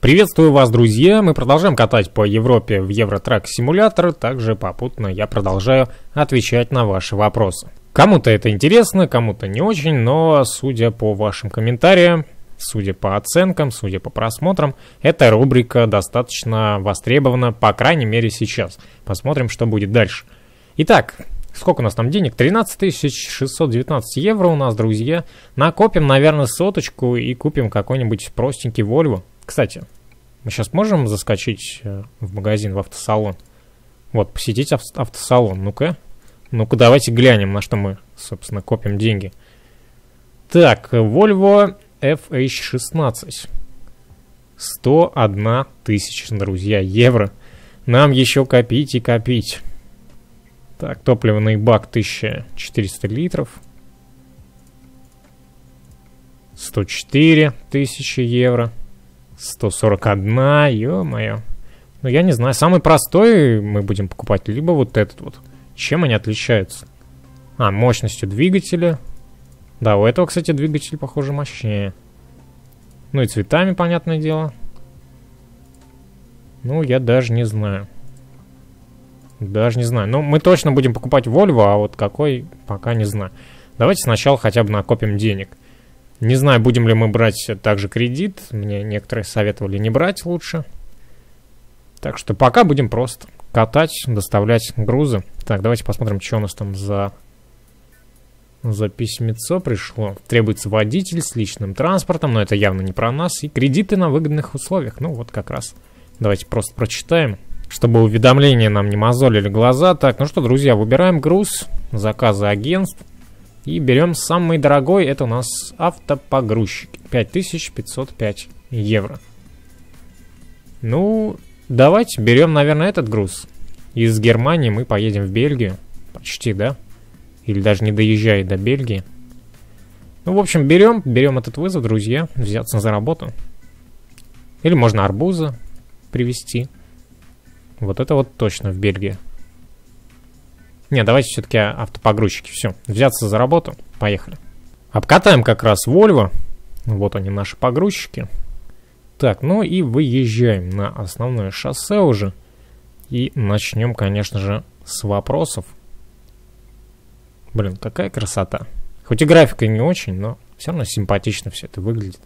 Приветствую вас, друзья! Мы продолжаем катать по Европе в Евротрак симулятор, также попутно я продолжаю отвечать на ваши вопросы. Кому-то это интересно, кому-то не очень, но судя по вашим комментариям, судя по оценкам, судя по просмотрам, эта рубрика достаточно востребована, по крайней мере сейчас. Посмотрим, что будет дальше. Итак, сколько у нас там денег? 13 619 евро у нас, друзья. Накопим, наверное, соточку и купим какой-нибудь простенький Volvo. Кстати, мы сейчас можем заскочить э, в магазин, в автосалон? Вот, посетить ав автосалон. Ну-ка. Ну-ка, давайте глянем, на что мы, собственно, копим деньги. Так, Volvo FH16. 101 тысяча, друзья, евро. Нам еще копить и копить. Так, топливный бак 1400 литров. 104 тысячи евро. 141, ё-моё. Ну, я не знаю. Самый простой мы будем покупать либо вот этот вот. Чем они отличаются? А, мощностью двигателя. Да, у этого, кстати, двигатель, похоже, мощнее. Ну и цветами, понятное дело. Ну, я даже не знаю. Даже не знаю. Ну, мы точно будем покупать Volvo, а вот какой, пока не знаю. Давайте сначала хотя бы накопим денег. Не знаю, будем ли мы брать также кредит. Мне некоторые советовали не брать лучше. Так что пока будем просто катать, доставлять грузы. Так, давайте посмотрим, что у нас там за, за письмецо пришло. Требуется водитель с личным транспортом, но это явно не про нас. И кредиты на выгодных условиях. Ну вот как раз. Давайте просто прочитаем, чтобы уведомления нам не мозолили глаза. Так, ну что, друзья, выбираем груз, заказы агентств. И берем самый дорогой, это у нас автопогрузчик. 5505 евро. Ну, давайте берем, наверное, этот груз. Из Германии мы поедем в Бельгию. Почти, да? Или даже не доезжая до Бельгии. Ну, в общем, берем, берем этот вызов, друзья, взяться за работу. Или можно арбуза привезти. Вот это вот точно в Бельгии. Не, давайте все-таки автопогрузчики. Все, взяться за работу. Поехали. Обкатаем как раз Volvo. Вот они, наши погрузчики. Так, ну и выезжаем на основное шоссе уже. И начнем, конечно же, с вопросов. Блин, какая красота. Хоть и графика не очень, но все равно симпатично все это выглядит.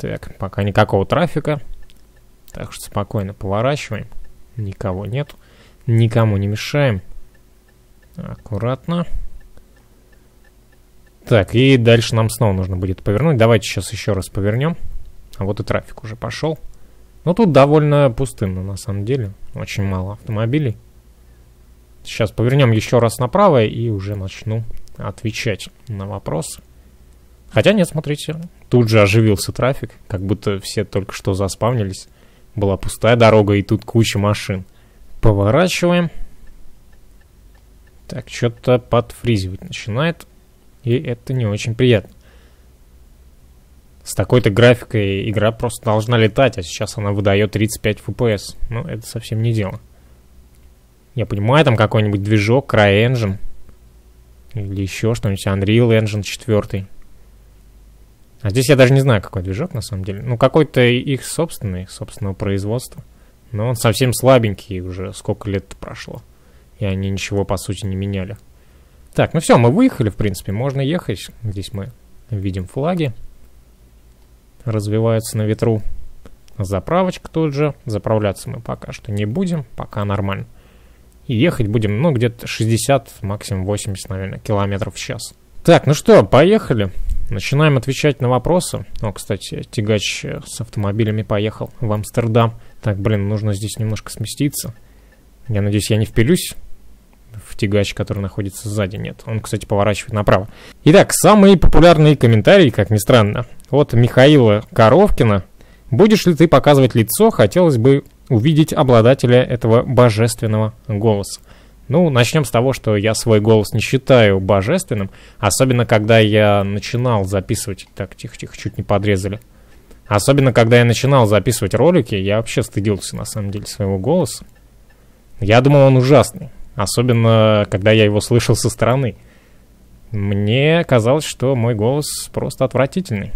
Так, пока никакого трафика. Так что спокойно поворачиваем. Никого нет. Никому не мешаем. Аккуратно. Так, и дальше нам снова нужно будет повернуть. Давайте сейчас еще раз повернем. А вот и трафик уже пошел. Ну, тут довольно пустынно, на самом деле. Очень мало автомобилей. Сейчас повернем еще раз направо и уже начну отвечать на вопросы. Хотя нет, смотрите, тут же оживился трафик, как будто все только что заспавнились. Была пустая дорога и тут куча машин. Поворачиваем. Так, что-то подфризивать начинает. И это не очень приятно. С такой-то графикой игра просто должна летать, а сейчас она выдает 35 FPS. Ну, это совсем не дело. Я понимаю, там какой-нибудь движок, CryEngine. Или еще что-нибудь, Unreal Engine 4. А здесь я даже не знаю, какой движок на самом деле. Ну, какой-то их собственный, собственного производства. Но он совсем слабенький уже, сколько лет прошло и они ничего по сути не меняли. Так, ну все, мы выехали, в принципе, можно ехать. Здесь мы видим флаги, развиваются на ветру. Заправочка тут же, заправляться мы пока что не будем, пока нормально. И ехать будем, ну, где-то 60, максимум 80, наверное, километров в час. Так, ну что, поехали. Начинаем отвечать на вопросы. О, кстати, тягач с автомобилями поехал в Амстердам. Так, блин, нужно здесь немножко сместиться. Я надеюсь, я не впилюсь в тягач, который находится сзади, нет. Он, кстати, поворачивает направо. Итак, самые популярные комментарии, как ни странно, от Михаила Коровкина. Будешь ли ты показывать лицо, хотелось бы увидеть обладателя этого божественного голоса. Ну, начнем с того, что я свой голос не считаю божественным, особенно когда я начинал записывать... Так, тихо-тихо, чуть не подрезали. Особенно, когда я начинал записывать ролики, я вообще стыдился, на самом деле, своего голоса. Я думал, он ужасный. Особенно, когда я его слышал со стороны. Мне казалось, что мой голос просто отвратительный.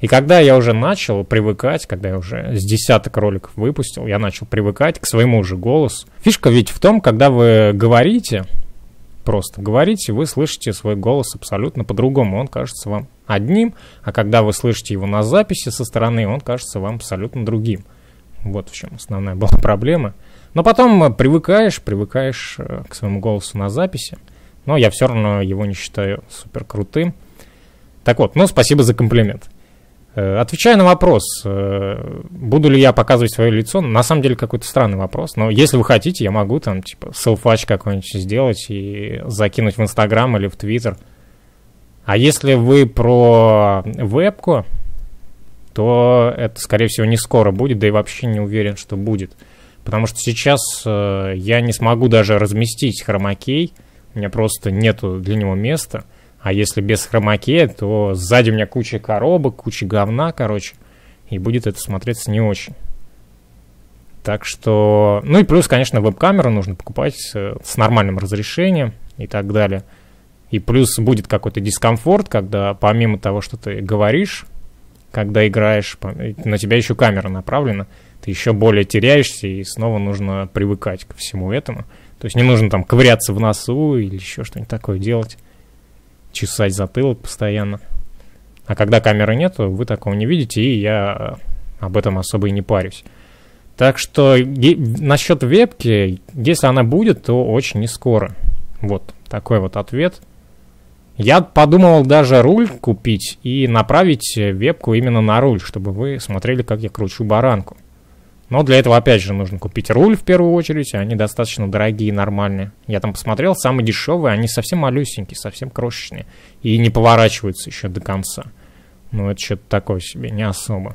И когда я уже начал привыкать, когда я уже с десяток роликов выпустил, я начал привыкать к своему же голосу. Фишка ведь в том, когда вы говорите, просто говорите, вы слышите свой голос абсолютно по-другому. Он кажется вам одним, а когда вы слышите его на записи со стороны, он кажется вам абсолютно другим. Вот в чем основная была проблема. Но потом э, привыкаешь, привыкаешь э, к своему голосу на записи. Но я все равно его не считаю супер крутым. Так вот, ну, спасибо за комплимент. Э, Отвечая на вопрос, буду ли я показывать свое лицо, на самом деле какой-то странный вопрос, но если вы хотите, я могу там, типа, селфач какой-нибудь сделать и закинуть в Инстаграм или в Твиттер. А если вы про вебку, то это, скорее всего, не скоро будет, да и вообще не уверен, что будет. Потому что сейчас э, я не смогу даже разместить хромакей. У меня просто нету для него места. А если без хромакея, то сзади у меня куча коробок, куча говна, короче. И будет это смотреться не очень. Так что... Ну и плюс, конечно, веб-камеру нужно покупать э, с нормальным разрешением и так далее. И плюс будет какой-то дискомфорт, когда помимо того, что ты говоришь, когда играешь, на тебя еще камера направлена ты еще более теряешься, и снова нужно привыкать ко всему этому. То есть не нужно там ковыряться в носу или еще что-нибудь такое делать, чесать затылок постоянно. А когда камеры нет, вы такого не видите, и я э, об этом особо и не парюсь. Так что насчет вебки, если она будет, то очень не скоро. Вот такой вот ответ. Я подумывал даже руль купить и направить э, вебку именно на руль, чтобы вы смотрели, как я кручу баранку. Но для этого, опять же, нужно купить руль в первую очередь, они достаточно дорогие, и нормальные. Я там посмотрел, самые дешевые, они совсем малюсенькие, совсем крошечные. И не поворачиваются еще до конца. Ну, это что-то такое себе, не особо.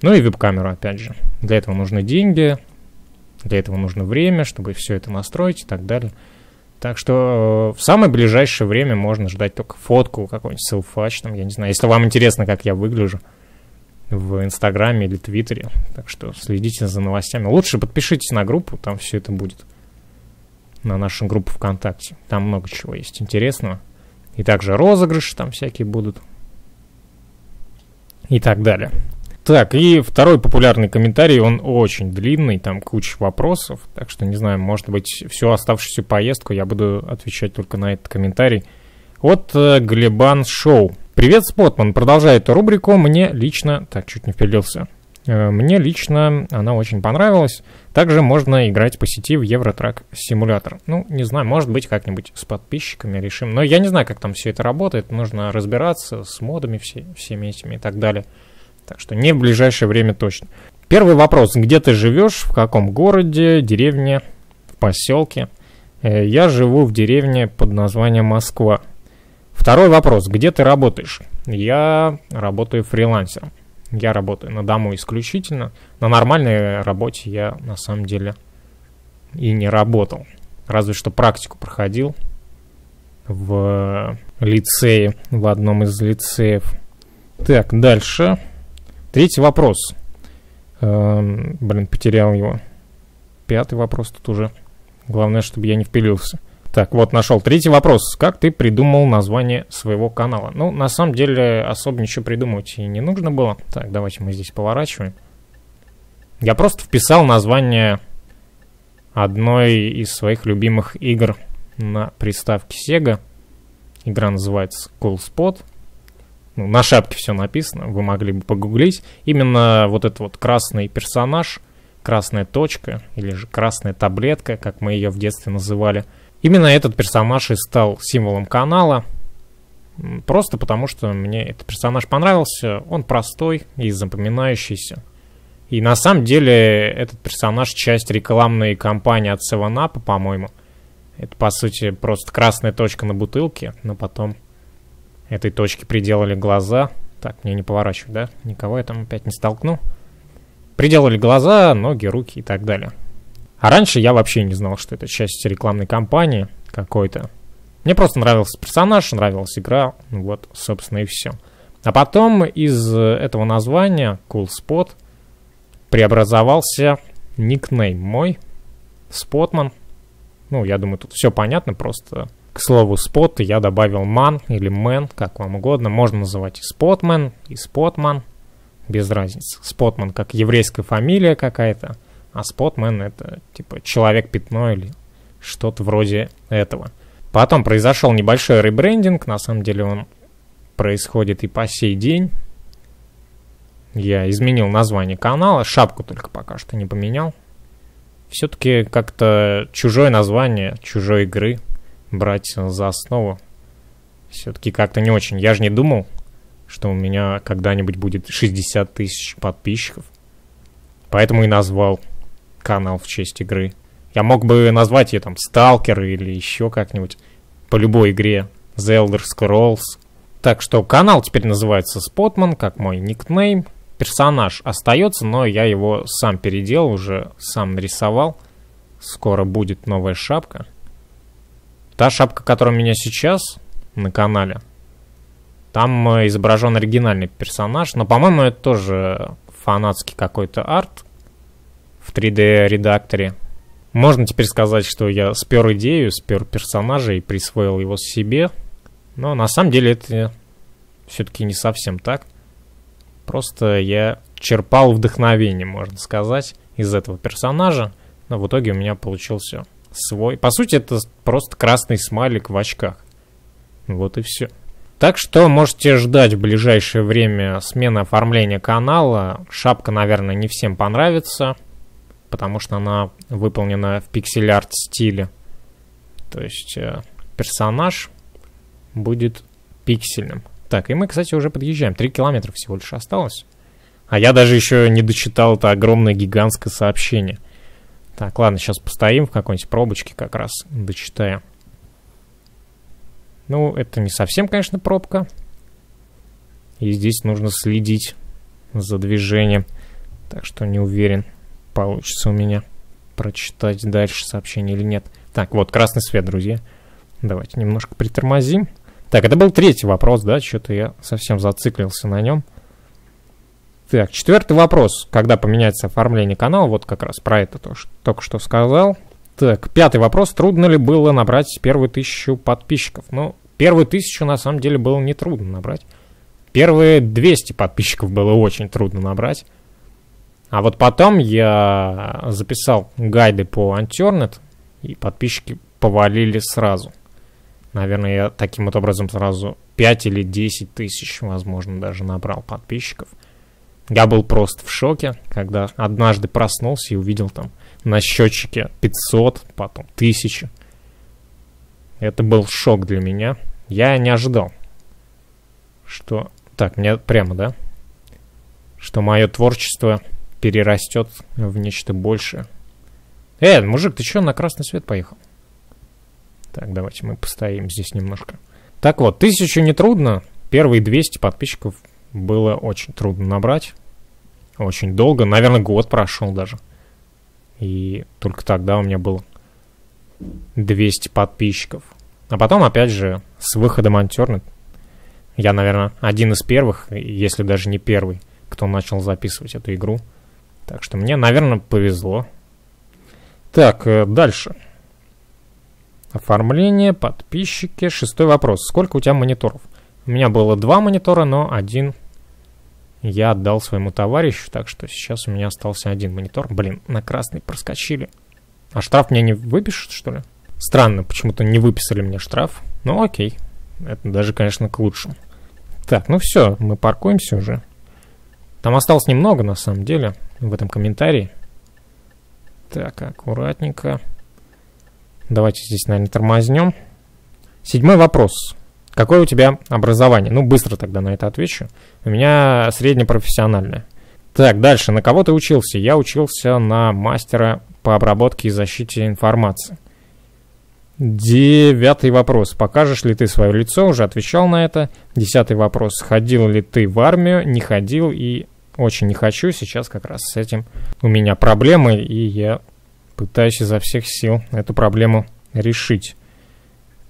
Ну и веб-камеру, опять же. Для этого нужны деньги, для этого нужно время, чтобы все это настроить и так далее. Так что э, в самое ближайшее время можно ждать только фотку какой нибудь селфач, там, я не знаю, если вам интересно, как я выгляжу в Инстаграме или Твиттере. Так что следите за новостями. Лучше подпишитесь на группу, там все это будет. На нашу группу ВКонтакте. Там много чего есть интересного. И также розыгрыши там всякие будут. И так далее. Так, и второй популярный комментарий, он очень длинный, там куча вопросов, так что, не знаю, может быть, всю оставшуюся поездку я буду отвечать только на этот комментарий. Вот э, Глебан Шоу. Привет, Спотман. Продолжает эту рубрику. Мне лично... Так, чуть не впилился. Э, мне лично она очень понравилась. Также можно играть по сети в Евротрак симулятор. Ну, не знаю, может быть, как-нибудь с подписчиками решим. Но я не знаю, как там все это работает. Нужно разбираться с модами все, всеми этими и так далее. Так что не в ближайшее время точно. Первый вопрос. Где ты живешь? В каком городе, деревне, в поселке? Э, я живу в деревне под названием Москва. Второй вопрос. Где ты работаешь? Я работаю фрилансером. Я работаю на дому исключительно. На нормальной работе я на самом деле и не работал. Разве что практику проходил в лицее, в одном из лицеев. Так, дальше. Третий вопрос. Эм, блин, потерял его. Пятый вопрос тут уже. Главное, чтобы я не впилился. Так, вот нашел третий вопрос. Как ты придумал название своего канала? Ну, на самом деле, особо ничего придумывать и не нужно было. Так, давайте мы здесь поворачиваем. Я просто вписал название одной из своих любимых игр на приставке Sega. Игра называется Cool Spot. Ну, на шапке все написано, вы могли бы погуглить. Именно вот этот вот красный персонаж, красная точка или же красная таблетка, как мы ее в детстве называли – Именно этот персонаж и стал символом канала. Просто потому, что мне этот персонаж понравился. Он простой и запоминающийся. И на самом деле этот персонаж часть рекламной кампании от 7up, по-моему. Это, по сути, просто красная точка на бутылке, но потом этой точке приделали глаза. Так, мне не поворачивать, да? Никого я там опять не столкну. Приделали глаза, ноги, руки и так далее. А раньше я вообще не знал, что это часть рекламной кампании какой-то. Мне просто нравился персонаж, нравилась игра, ну вот, собственно, и все. А потом из этого названия Cool Spot преобразовался никнейм мой, Спотман. Ну, я думаю, тут все понятно, просто к слову спот я добавил "man" или "man", как вам угодно. Можно называть и спотмен, и спотман, без разницы. Спотман как еврейская фамилия какая-то – а спотмен — это типа человек-пятно или что-то вроде этого. Потом произошел небольшой ребрендинг, на самом деле он происходит и по сей день. Я изменил название канала, шапку только пока что не поменял. Все-таки как-то чужое название, чужой игры брать за основу все-таки как-то не очень. Я же не думал, что у меня когда-нибудь будет 60 тысяч подписчиков. Поэтому и назвал канал в честь игры. Я мог бы назвать ее там Сталкер или еще как-нибудь по любой игре. The Elder Scrolls. Так что канал теперь называется Спотман, как мой никнейм. Персонаж остается, но я его сам переделал, уже сам нарисовал. Скоро будет новая шапка. Та шапка, которая у меня сейчас на канале, там э, изображен оригинальный персонаж, но, по-моему, это тоже фанатский какой-то арт в 3D-редакторе. Можно теперь сказать, что я спер идею, спер персонажа и присвоил его себе. Но на самом деле это все-таки не совсем так. Просто я черпал вдохновение, можно сказать, из этого персонажа. Но в итоге у меня получился свой. По сути, это просто красный смайлик в очках. Вот и все. Так что можете ждать в ближайшее время смены оформления канала. Шапка, наверное, не всем понравится потому что она выполнена в пиксель-арт стиле. То есть э, персонаж будет пиксельным. Так, и мы, кстати, уже подъезжаем. Три километра всего лишь осталось. А я даже еще не дочитал это огромное гигантское сообщение. Так, ладно, сейчас постоим в какой-нибудь пробочке как раз, дочитая. Ну, это не совсем, конечно, пробка. И здесь нужно следить за движением. Так что не уверен получится у меня прочитать дальше сообщение или нет. Так, вот, красный свет, друзья. Давайте немножко притормозим. Так, это был третий вопрос, да, что-то я совсем зациклился на нем. Так, четвертый вопрос. Когда поменяется оформление канала? Вот как раз про это то, что только что сказал. Так, пятый вопрос. Трудно ли было набрать первую тысячу подписчиков? Ну, первую тысячу на самом деле было нетрудно набрать. Первые 200 подписчиков было очень трудно набрать. А вот потом я записал гайды по Unturned, и подписчики повалили сразу. Наверное, я таким вот образом сразу 5 или 10 тысяч, возможно, даже набрал подписчиков. Я был просто в шоке, когда однажды проснулся и увидел там на счетчике 500, потом 1000. Это был шок для меня. Я не ожидал, что... Так, мне прямо, да? Что мое творчество перерастет в нечто большее. Э, мужик, ты что на красный свет поехал? Так, давайте мы постоим здесь немножко. Так вот, тысячу не трудно. Первые 200 подписчиков было очень трудно набрать. Очень долго. Наверное, год прошел даже. И только тогда у меня было 200 подписчиков. А потом, опять же, с выходом Антернет, я, наверное, один из первых, если даже не первый, кто начал записывать эту игру. Так что мне, наверное, повезло. Так, э, дальше. Оформление, подписчики. Шестой вопрос. Сколько у тебя мониторов? У меня было два монитора, но один я отдал своему товарищу, так что сейчас у меня остался один монитор. Блин, на красный проскочили. А штраф мне не выпишут, что ли? Странно, почему-то не выписали мне штраф. Ну окей, это даже, конечно, к лучшему. Так, ну все, мы паркуемся уже. Там осталось немного, на самом деле в этом комментарии. Так, аккуратненько. Давайте здесь, наверное, тормознем. Седьмой вопрос. Какое у тебя образование? Ну, быстро тогда на это отвечу. У меня среднепрофессиональное. Так, дальше. На кого ты учился? Я учился на мастера по обработке и защите информации. Девятый вопрос. Покажешь ли ты свое лицо? Уже отвечал на это. Десятый вопрос. Ходил ли ты в армию? Не ходил и очень не хочу. Сейчас как раз с этим у меня проблемы, и я пытаюсь изо всех сил эту проблему решить.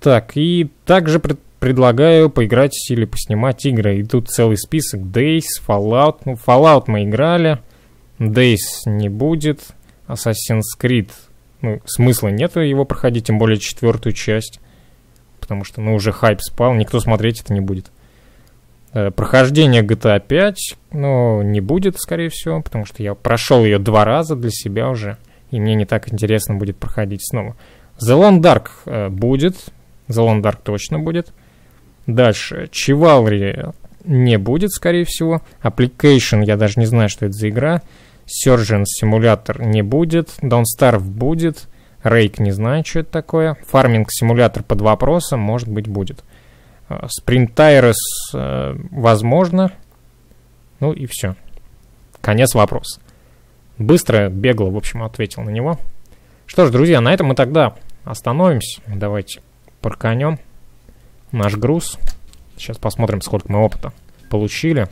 Так, и также пред предлагаю поиграть или поснимать игры. И тут целый список. Days, Fallout. Ну, Fallout мы играли. Days не будет. Assassin's Creed. Ну, смысла нету его проходить, тем более четвертую часть. Потому что, ну, уже хайп спал, никто смотреть это не будет. Э, прохождение GTA 5, ну, не будет, скорее всего, потому что я прошел ее два раза для себя уже, и мне не так интересно будет проходить снова. The Long Dark э, будет, The Long Dark точно будет. Дальше, Chivalry не будет, скорее всего. Application, я даже не знаю, что это за игра. Surgeon Simulator не будет. Downstarve будет. Рейк не знаю, что это такое. Фарминг симулятор под вопросом, может быть, будет. Э, Спринт Тайрес э, возможно. Ну и все. Конец вопроса. Быстро, бегло, в общем, ответил на него. Что ж, друзья, на этом мы тогда остановимся. Давайте парканем наш груз. Сейчас посмотрим, сколько мы опыта получили.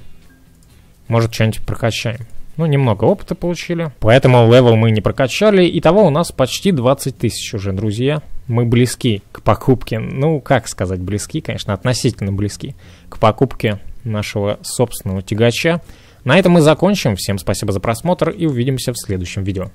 Может, что-нибудь прокачаем ну, немного опыта получили. Поэтому левел мы не прокачали. Итого у нас почти 20 тысяч уже, друзья. Мы близки к покупке, ну, как сказать, близки, конечно, относительно близки к покупке нашего собственного тягача. На этом мы закончим. Всем спасибо за просмотр и увидимся в следующем видео.